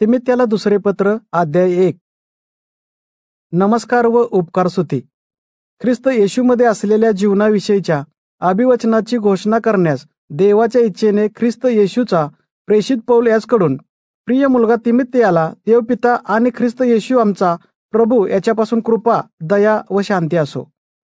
तिमित्याला दुसरे पत्र अध्याय एक नमस्कार व उपकार सुती ख्रिस्त येशूमध्ये असलेल्या जीवनाविषयीच्या अभिवचनाची घोषणा करण्यास देवाच्या इच्छेने ख्रिस्त येशूचा प्रेषित पौल याचकडून प्रिय मुलगा तिमित्याला देवपिता आणि ख्रिस्त येशू आमचा प्रभू याच्यापासून कृपा दया व शांती असो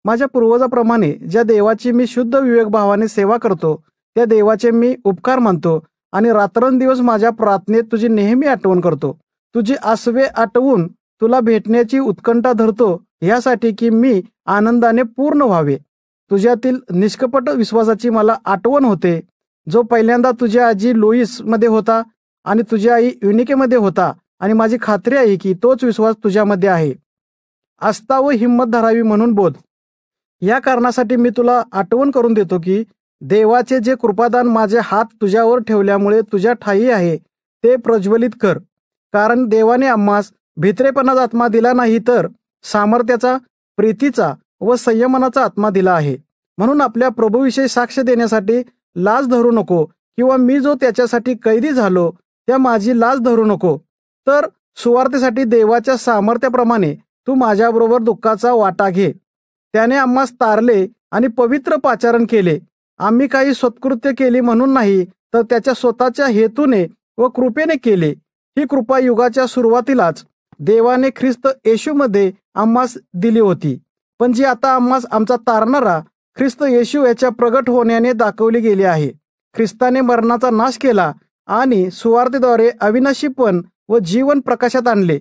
माझ्या पूर्वजाप्रमाणे ज्या देवाची मी शुद्ध विवेकभावाने सेवा करतो त्या देवाचे मी उपकार मानतो आणि रात्रंदिवस माझ्या प्रार्थनेत तुझी नेहमी आठवण करतो तुझी आसवे आठवून तुला भेटण्याची उत्कंठा धरतो यासाठी की मी आनंदाने पूर्ण व्हावे तुझ्यातील निष्कपट विश्वासाची मला आठवण होते जो पहिल्यांदा तुझ्या आजी मध्ये होता आणि तुझी आई युनिकेमध्ये होता आणि माझी खात्री आहे की तोच विश्वास तुझ्यामध्ये आहे आस्था व हिंमत धरावी म्हणून बोध या कारणासाठी मी तुला आठवण करून देतो की देवाचे जे कृपादान माझे हात तुझ्यावर ठेवल्यामुळे तुझ्या ठाई आहे ते प्रज्वलित कर कारण देवाने आम्हास भित्रेपणाचा आत्मा दिला नाही तर सामर्थ्याचा प्रीतीचा व संयमनाचा आत्मा दिला आहे म्हणून आपल्या प्रभूविषयी साक्ष देण्यासाठी लाज धरू नको किंवा मी जो त्याच्यासाठी कैदी झालो त्या माझी लाज धरू नको तर सुवार्थेसाठी देवाच्या सामर्थ्याप्रमाणे तू माझ्याबरोबर दुःखाचा वाटा घे त्याने आम्हास तारले आणि पवित्र पाचारण केले आम्ही काही सत्कृत्य केली म्हणून नाही तर त्याच्या स्वतःच्या हेतूने व कृपेने केले ही कृपा युगाच्या सुरुवातीलाच देवाने ख्रिस्त येशूमध्ये आम्हास दिली होती पण जी आता आम्हास आमचा तारणारा ख्रिस्त येशू याच्या प्रगट होण्याने दाखवली गेली आहे ख्रिस्ताने मरणाचा नाश केला आणि सुवार्तेद्वारे अविनाशीपण व जीवन प्रकाशात आणले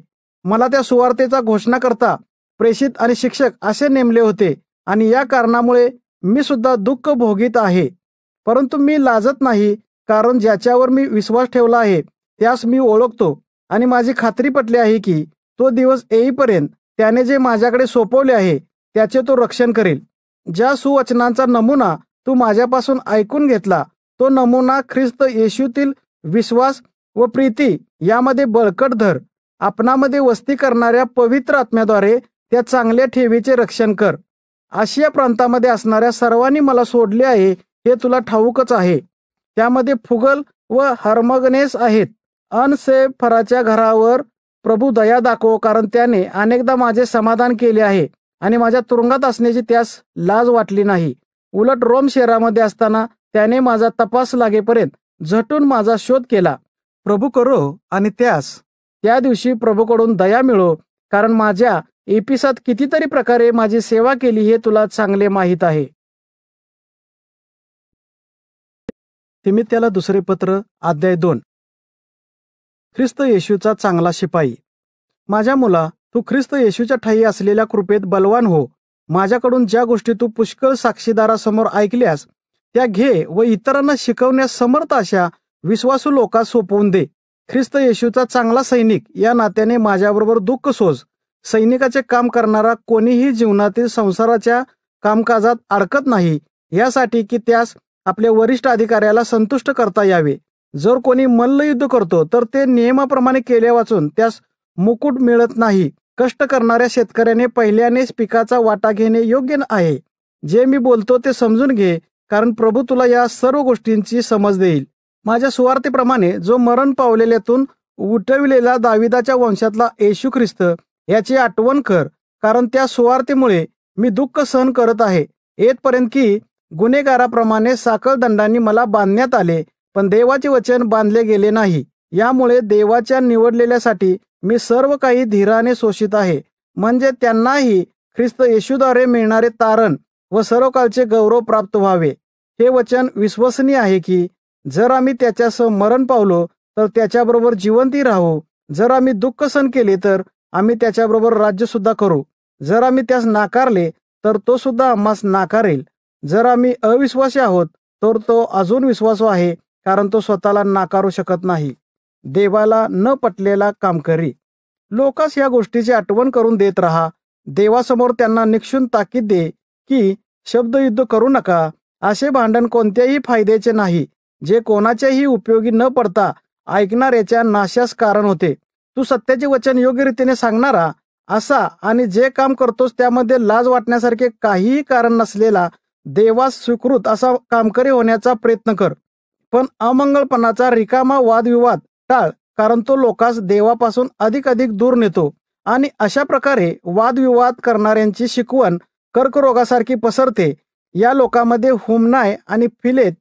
मला त्या सुवार्थेचा घोषणा करता प्रेषित आणि शिक्षक असे नेमले होते आणि या कारणामुळे मी सुद्धा दुःख भोगीत आहे परंतु मी लाजत नाही कारण ज्याच्यावर मी विश्वास ठेवला आहे त्यास मी ओळखतो आणि माझी खात्री पटली आहे की तो दिवस येईपर्यंत त्याने जे माझ्याकडे सोपवले आहे त्याचे तो रक्षण करेल ज्या सुवचनांचा नमुना तू माझ्यापासून ऐकून घेतला तो नमुना ख्रिस्त येशूतील विश्वास व प्रीती यामध्ये बळकट धर आपणामध्ये वस्ती करणाऱ्या पवित्र आत्म्याद्वारे त्या चांगल्या ठेवीचे रक्षण कर आशिया प्रांतामध्ये असणाऱ्या सर्वांनी मला सोडले आहे हे तुला ठाऊकच आहे त्यामध्ये फुगल व हर्मगनेस आहेत अनसे फराच्या घरावर प्रभू दया दाखव कारण त्याने अनेकदा माझे समाधान केले आहे आणि माझ्या तुरुंगात असण्याची त्यास लाज वाटली नाही उलट रोम शहरामध्ये असताना त्याने माझा तपास लागेपर्यंत झटून माझा शोध केला प्रभू करो आणि त्यास त्या दिवशी प्रभूकडून दया मिळो कारण माझ्या एपिसात कितीतरी प्रकारे माझी सेवा केली हे तुला चांगले माहीत आहे तिमित्याला दुसरे पत्र अध्याय दोन ख्रिस्त येशूचा चांगला शिपाई माझ्या मुला तू ख्रिस्त येशूच्या ठाई असलेल्या कृपेत बलवान हो माझ्याकडून ज्या गोष्टी तू पुष्कळ साक्षीदारासमोर ऐकल्यास त्या घे व इतरांना शिकवण्यास समर्थ अशा विश्वासू लोकांस सोपवून दे ख्रिस्त येशूचा चांगला सैनिक या नात्याने माझ्याबरोबर दुःख सोज सैनिकाचे काम करणारा कोणीही जीवनातील संसाराच्या कामकाजात अडकत नाही यासाठी की त्यास आपल्या वरिष्ठ अधिकाऱ्याला संतुष्ट करता यावे जर कोणी मल्लयुद्ध करतो तर ते नियमाप्रमाणे केले वाचून त्यास मुकुट मिळत नाही कष्ट करणाऱ्या शेतकऱ्याने पहिल्यानेच पिकाचा वाटा घेणे योग्य आहे जे मी बोलतो ते समजून घे कारण प्रभू तुला या सर्व गोष्टींची समज देईल माझ्या सुवार्थेप्रमाणे जो मरण पावलेल्यातून उठविलेला दाविदाच्या वंशातला येशू ख्रिस्त याची आठवण कर कारण त्या सुवार्थेमुळे मी दुःख सहन करत आहे येतपर्यंत की गुन्हेगाराप्रमाणे साखळ दंडांनी मला बांधण्यात आले पण देवाचे वचन बांधले गेले नाही यामुळे देवाच्या निवडलेल्यासाठी मी सर्व काही धीराने शोषित आहे म्हणजे त्यांनाही ख्रिस्त येशूद्वारे मिळणारे तारण व सर्व गौरव प्राप्त व्हावे हे वचन विश्वसनीय आहे की जर आम्ही त्याच्यासह मरण पावलो तर त्याच्याबरोबर जिवंती राहू जर आम्ही दुःख सण केले तर आम्ही त्याच्याबरोबर राज्यसुद्धा करू जर आम्ही त्यास नाकारले तर तो सुद्धा आम्हास नाकारेल जर आम्ही अविश्वासी आहोत तर तो अजून विश्वासू आहे कारण तो स्वतःला नाकारू शकत नाही देवाला न पटलेला कामकरी लोकास या गोष्टीची आठवण करून देत राहा देवासमोर त्यांना निक्षून ताकीद दे की शब्दयुद्ध करू नका असे भांडण कोणत्याही फायद्याचे नाही जे कोणाच्याही उपयोगी न पडता ऐकणाऱ्याच्या नाशास कारण होते तू सत्याचे वचन योग्य रीतीने सांगणारा असा आणि जे काम करतोस त्यामध्ये लाज वाटण्यासारखे काहीही कारण नसलेला देवास स्वीकृत असा कामकरी होण्याचा प्रयत्न कर पण अमंगळपणाचा रिकामा वादविवाद टाळ कारण तो लोकांस देवापासून अधिक अधिक दूर नेतो आणि अशा प्रकारे वादविवाद करणाऱ्यांची शिकवण कर्करोगासारखी पसरते या लोकांमध्ये हुमनाय आणि फिलेत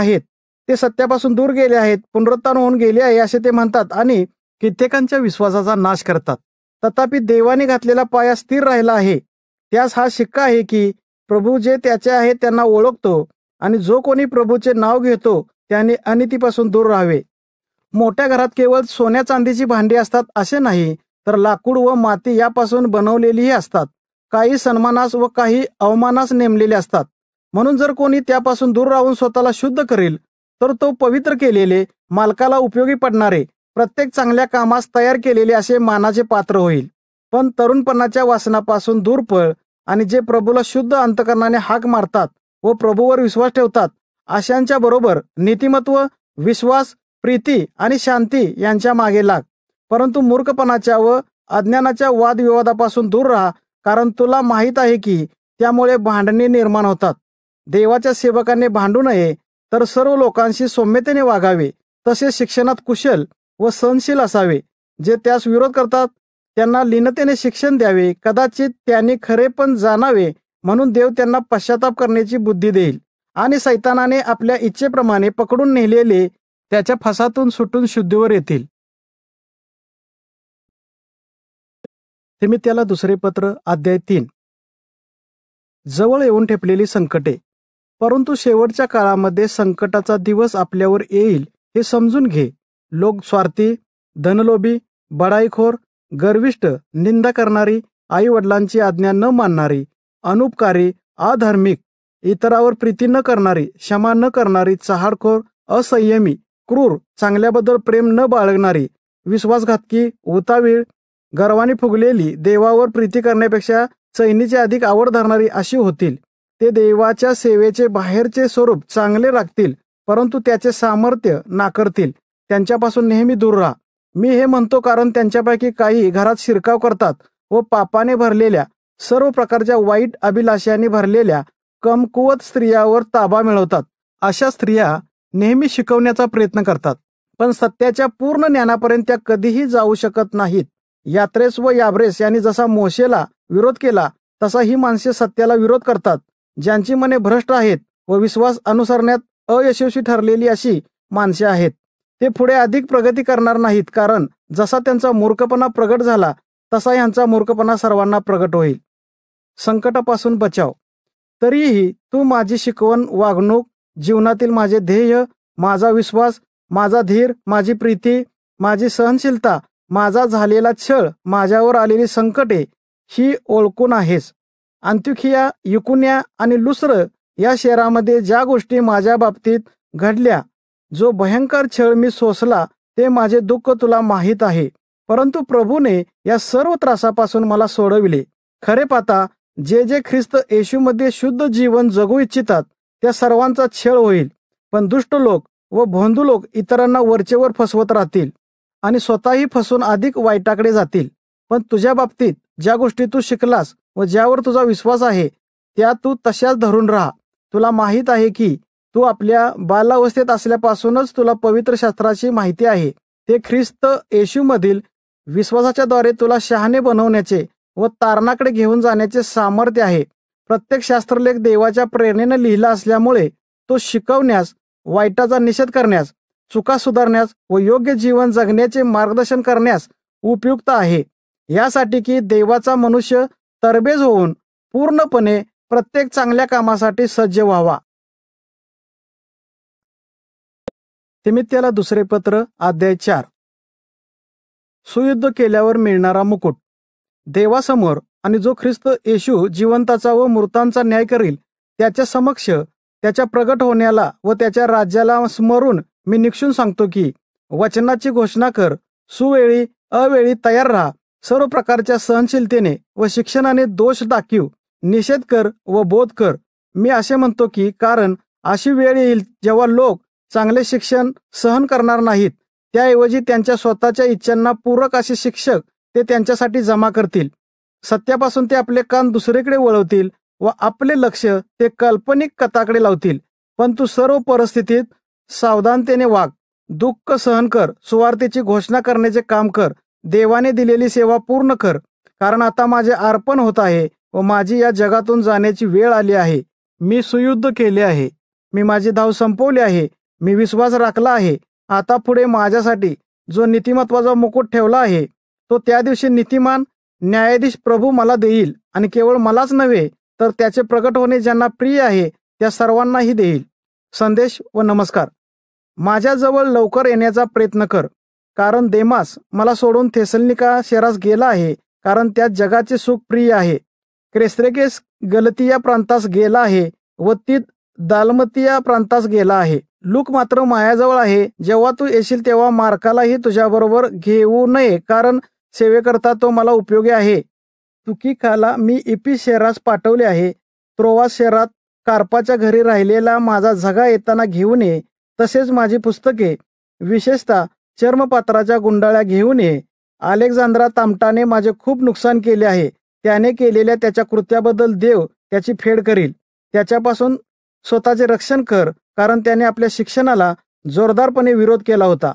आहेत ते सत्यापासून दूर गेले आहेत पुनरुत्थान होऊन गेले आहे असे ते म्हणतात आणि कित्येकांच्या विश्वासाचा नाश करतात तथापि देवाने घातलेला पाया स्थिर राहिला आहे त्यास हा शिक्का आहे की प्रभू जे त्याचे आहे त्यांना ओळखतो आणि जो कोणी प्रभूचे नाव घेतो त्याने अनितीपासून दूर राहावे मोठ्या घरात केवळ सोन्या चांदीची भांडी असतात असे नाही तर लाकूड व माती यापासून बनवलेलीही असतात काही सन्मानास व काही अवमानास नेमलेले असतात म्हणून जर कोणी त्यापासून दूर राहून स्वतःला शुद्ध करेल तर तो पवित्र केलेले मालकाला उपयोगी पडणारे प्रत्येक चांगल्या कामास तयार केलेले असे मानाचे पात्र होईल पण तरुणपणाच्या वासनापासून दूर पळ आणि जे प्रभूला शुद्ध अंतकरणाने हाक मारतात व प्रभूवर विश्वास ठेवतात अशांच्या बरोबर नीतिमत्व विश्वास प्रीती आणि शांती यांच्या मागे लाग परंतु मूर्खपणाच्या व अज्ञानाच्या वादविवादापासून दूर राहा कारण तुला माहीत आहे की त्यामुळे भांडणे निर्माण होतात देवाच्या सेवकांनी भांडू नये तर सर्व लोकांशी सौम्यतेने वागावे तसेच शिक्षणात कुशल व सहनशील असावे जे त्यास विरोध करतात त्यांना लीनतेने शिक्षण द्यावे कदाचित त्यांनी खरे पण जाणावे म्हणून देव त्यांना पश्चाताप करण्याची बुद्धी देईल आणि सैतानाने आपल्या इच्छेप्रमाणे पकडून नेलेले त्याच्या फसातून सुटून शुद्धीवर येतील त्याला दुसरे पत्र अध्याय तीन जवळ येऊन ठेपलेली संकटे परंतु शेवटच्या काळामध्ये संकटाचा दिवस आपल्यावर येईल हे समजून घे लोक स्वार्थी धनलोभी बडाईखोर गर्विष्ट निंदा करणारी आई वडिलांची आज्ञा न मानणारी अनुपकारी अधार्मिक इतरावर प्रीती न करणारी क्षमा न करणारी चहाडखोर असंयमी क्रूर चांगल्याबद्दल प्रेम न बाळगणारी विश्वासघातकी उतावीळ गर्वाने फुगलेली देवावर प्रीती करण्यापेक्षा चैनीची अधिक आवड धरणारी अशी होतील ते देवाच्या सेवेचे बाहेरचे स्वरूप चांगले राखतील परंतु त्याचे सामर्थ्य नाकारतील त्यांच्यापासून नेहमी दूर राहा मी हे म्हणतो कारण त्यांच्यापैकी काही घरात शिरकाव करतात व पापाने भरलेल्या सर्व प्रकारच्या वाईट अभिलाषांनी भरलेल्या कमकुवत स्त्रियावर ताबा मिळवतात अशा स्त्रिया नेहमी शिकवण्याचा प्रयत्न करतात पण सत्याच्या पूर्ण ज्ञानापर्यंत त्या कधीही जाऊ शकत नाहीत यात्रेस व याब्रेस यांनी जसा मोशेला विरोध केला तसा ही माणसे सत्याला विरोध करतात ज्यांची मने भ्रष्ट आहेत व विश्वास अनुसरण्यात अयशस्वी ठरलेली अशी माणसे आहेत ते पुढे अधिक प्रगती करणार नाहीत कारण जसा त्यांचा मूर्खपणा प्रगट झाला तसा यांचा मूर्खपणा सर्वांना प्रगट होईल संकटापासून बचाव तरीही तू माझी शिकवण वागणूक जीवनातील माझे ध्येय माझा विश्वास माझा धीर माझी प्रीती माझी सहनशीलता माझा झालेला छळ माझ्यावर आलेली संकटे ही ओळखून आहेस अंत्युखिया युकुन्या आणि लुसर या शहरामध्ये ज्या गोष्टी माझ्या बाबतीत घडल्या जो भयंकर छळ मी सोसला ते माझे दुःख तुला माहीत आहे परंतु प्रभूने या सर्व त्रासापासून मला सोडविले खरे पाहता जे जे ख्रिस्त येशूमध्ये शुद्ध जीवन जगू इच्छितात त्या सर्वांचा छळ होईल पण दुष्ट लोक व भोंदू लोक इतरांना वरचेवर फसवत राहतील आणि स्वतःही फसून अधिक वाईटाकडे जातील पण तुझ्या बाबतीत ज्या गोष्टी तू शिकलास व ज्यावर तुझा विश्वास आहे त्या तू तशाच धरून राहा तुला माहीत आहे की तू आपल्या बालावस्थेत असल्यापासूनच तुला पवित्र शास्त्राची माहिती आहे ते ख्रिस्त येशूमधील विश्वासाच्या द्वारे तुला शहाणे बनवण्याचे व तारणाकडे घेऊन जाण्याचे सामर्थ्य आहे प्रत्येक शास्त्रलेख देवाच्या प्रेरणेनं लिहिला असल्यामुळे तो शिकवण्यास वाईटाचा निषेध करण्यास चुका सुधारण्यास व योग्य जीवन जगण्याचे मार्गदर्शन करण्यास उपयुक्त आहे यासाठी की देवाचा मनुष्य तरबेज होऊन पूर्णपणे प्रत्येक चांगल्या कामासाठी सज्ज व्हावा तिमित्याला दुसरे पत्र अध्याय चार सुयुद्ध केल्यावर मिळणारा मुकुट देवासमोर आणि जो ख्रिस्त येशू जिवंताचा व मृतांचा न्याय करील त्याच्या समक्ष त्याच्या प्रगट होण्याला व त्याच्या राज्याला स्मरून मी निक्षून सांगतो की वचनाची घोषणा कर सुवेळी अवेळी तयार राहा सर्व प्रकारच्या सहनशीलतेने व शिक्षणाने दोष दाखीव निषेध कर व बोध कर मी असे म्हणतो की कारण अशी वेळ येईल जेव्हा लोक चांगले शिक्षण सहन करणार नाहीत त्याऐवजी त्यांच्या स्वतःच्या इच्छांना पूरक असे शिक्षक ते त्यांच्यासाठी जमा करतील सत्यापासून ते आपले कान दुसरीकडे वळवतील व आपले लक्ष ते काल्पनिक कथाकडे लावतील पण तू सर्व परिस्थितीत सावधानतेने वाग दुःख सहन कर सुवार्थेची घोषणा करण्याचे काम कर देवाने दिलेली सेवा पूर्ण कर कारण आता माझे अर्पण होत आहे व माझी या जगातून जाण्याची वेळ आली आहे मी सुयुद्ध केले आहे मी माझी धाव संपवली आहे मी विश्वास राखला आहे आता पुढे माझ्यासाठी जो नीतिमत्वाचा मुकुट ठेवला आहे तो त्या दिवशी नीतिमान न्यायाधीश प्रभू मला देईल आणि केवळ मलाच नव्हे तर त्याचे प्रकट होणे ज्यांना प्रिय आहे त्या सर्वांनाही देईल संदेश व नमस्कार माझ्याजवळ लवकर येण्याचा प्रयत्न कर कारण देमास मला सोडून थेसलनिका शहरास गेला आहे कारण त्यात जगाचे सुख प्रिय आहे क्रेस्रेकेस गलतिया प्रांतास गेला आहे व ती दालमतिया प्रांतास गेला आहे लूक मात्र मायाजवळ आहे जेव्हा तू येशील तेव्हा मार्कालाही तुझ्याबरोबर घेऊ नये कारण सेवेकरता तो मला उपयोगी आहे खाला मी इपी शहरास पाठवले आहे त्रोवा शहरात कारपाच्या घरी राहिलेला माझा झगा येताना घेऊ नये तसेच माझी पुस्तके विशेषतः चर्मपात्राच्या गुंडाळ्या घेऊ नये अलेक्झांद्रा तामटाने माझे खूप नुकसान केले आहे त्याने केलेल्या त्याच्या कृत्याबद्दल देव त्याची फेड करील त्याच्यापासून स्वतःचे रक्षण कर कारण त्याने आपल्या शिक्षणाला जोरदारपणे विरोध केला होता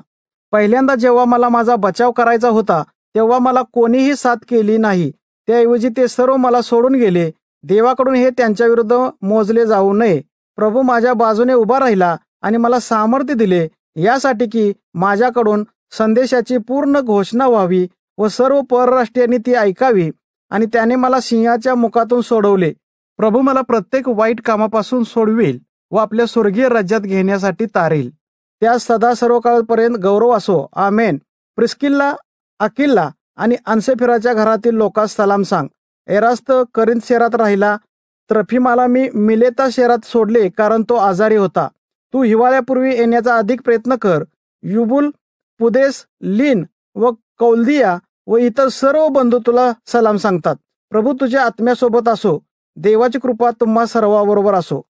पहिल्यांदा जेव्हा मला माझा बचाव करायचा होता तेव्हा मला कोणीही साथ केली नाही त्याऐवजी ते सर्व मला सोडून गेले देवाकडून हे त्यांच्याविरुद्ध मोजले जाऊ नये प्रभू माझ्या बाजूने उभा राहिला आणि मला सामर्थ्य दिले यासाठी की माझ्याकडून संदेशाची पूर्ण घोषणा व्हावी व सर्व परराष्ट्रीयांनी ती ऐकावी आणि त्याने मला सिंहाच्या मुखातून सोडवले प्रभू मला प्रत्येक वाईट कामापासून सोडविल व आपल्या स्वर्गीय राज्यात घेण्यासाठी तारील त्या सदा सर्व काळपर्यंत गौरव असो आमेन प्रिस्किल्ला अकिल्ला आणि अनसेफिराच्या घरातील लोकांस सलाम सांग एरास्त करिंद शहरात राहिला त्रफिमाला मी मिलेता शहरात सोडले कारण तो आजारी होता तू हिवाळ्यापूर्वी येण्याचा अधिक प्रयत्न कर युबुल पुदेस लीन व कौलदिया व इतर सर्व बंधू तुला सलाम सांगतात प्रभू तुझ्या आत्म्यासोबत असो देवाची कृपा तुम्हा सर्वाबरोबर असो